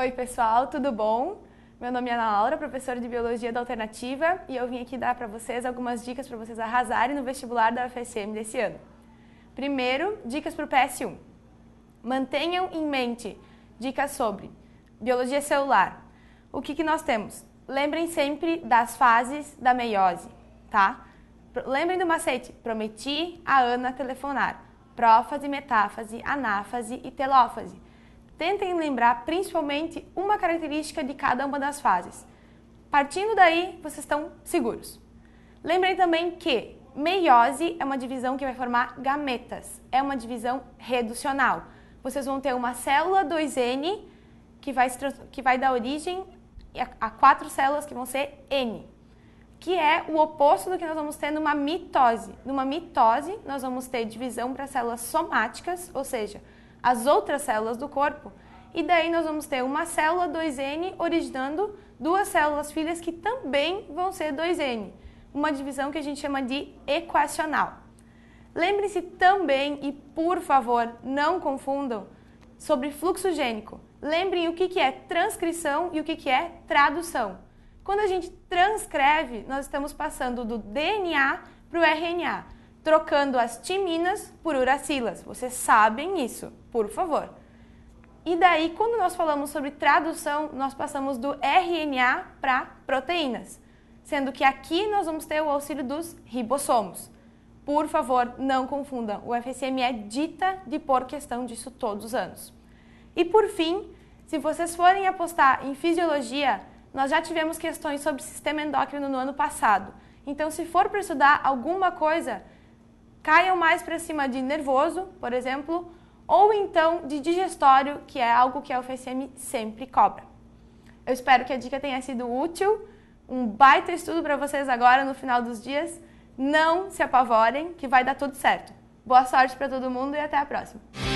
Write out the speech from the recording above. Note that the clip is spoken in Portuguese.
Oi, pessoal, tudo bom? Meu nome é Ana Laura, professora de Biologia da Alternativa, e eu vim aqui dar para vocês algumas dicas para vocês arrasarem no vestibular da UFSM desse ano. Primeiro, dicas para o PS1. Mantenham em mente dicas sobre biologia celular. O que, que nós temos? Lembrem sempre das fases da meiose, tá? Lembrem do macete: prometi a Ana telefonar. Prófase, metáfase, anáfase e telófase tentem lembrar principalmente uma característica de cada uma das fases. Partindo daí, vocês estão seguros. Lembrem também que meiose é uma divisão que vai formar gametas, é uma divisão reducional. Vocês vão ter uma célula 2N que vai, que vai dar origem a quatro células que vão ser N, que é o oposto do que nós vamos ter numa mitose. Numa mitose, nós vamos ter divisão para células somáticas, ou seja, as outras células do corpo. E daí nós vamos ter uma célula 2N originando duas células filhas que também vão ser 2N. Uma divisão que a gente chama de equacional. Lembre-se também e por favor, não confundam sobre fluxo gênico. Lembrem o que é transcrição e o que é tradução. Quando a gente transcreve, nós estamos passando do DNA para o RNA trocando as timinas por uracilas. Vocês sabem isso, por favor. E daí, quando nós falamos sobre tradução, nós passamos do RNA para proteínas, sendo que aqui nós vamos ter o auxílio dos ribossomos. Por favor, não confundam. O FSM é dita de por questão disso todos os anos. E por fim, se vocês forem apostar em fisiologia, nós já tivemos questões sobre sistema endócrino no ano passado. Então, se for para estudar alguma coisa, caiam mais para cima de nervoso, por exemplo, ou então de digestório, que é algo que a UFSM sempre cobra. Eu espero que a dica tenha sido útil, um baita estudo para vocês agora no final dos dias. Não se apavorem, que vai dar tudo certo. Boa sorte para todo mundo e até a próxima!